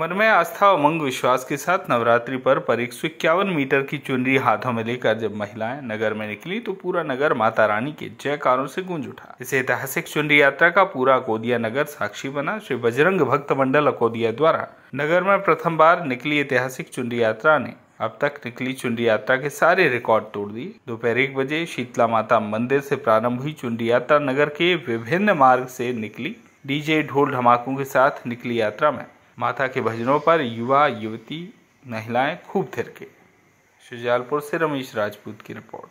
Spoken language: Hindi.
मन में आस्था उमंग विश्वास के साथ नवरात्रि पर पर एक मीटर की चुनरी हाथों में लेकर जब महिलाएं नगर में निकली तो पूरा नगर माता रानी के जयकारों से गूंज उठा इस ऐतिहासिक चुनरी यात्रा का पूरा अकोदिया नगर साक्षी बना श्री बजरंग भक्त मंडल अकोदिया द्वारा नगर में प्रथम बार निकली ऐतिहासिक चुनरी यात्रा ने अब तक निकली चुनरी यात्रा के सारे रिकॉर्ड तोड़ दिए दोपहर एक बजे शीतला माता मंदिर से प्रारंभ हुई चुनरी यात्रा नगर के विभिन्न मार्ग से निकली डीजे ढोल ढमाकों के साथ निकली यात्रा में माता के भजनों पर युवा युवती महिलाएं खूब थिरके शुजालपुर से रमेश राजपूत की रिपोर्ट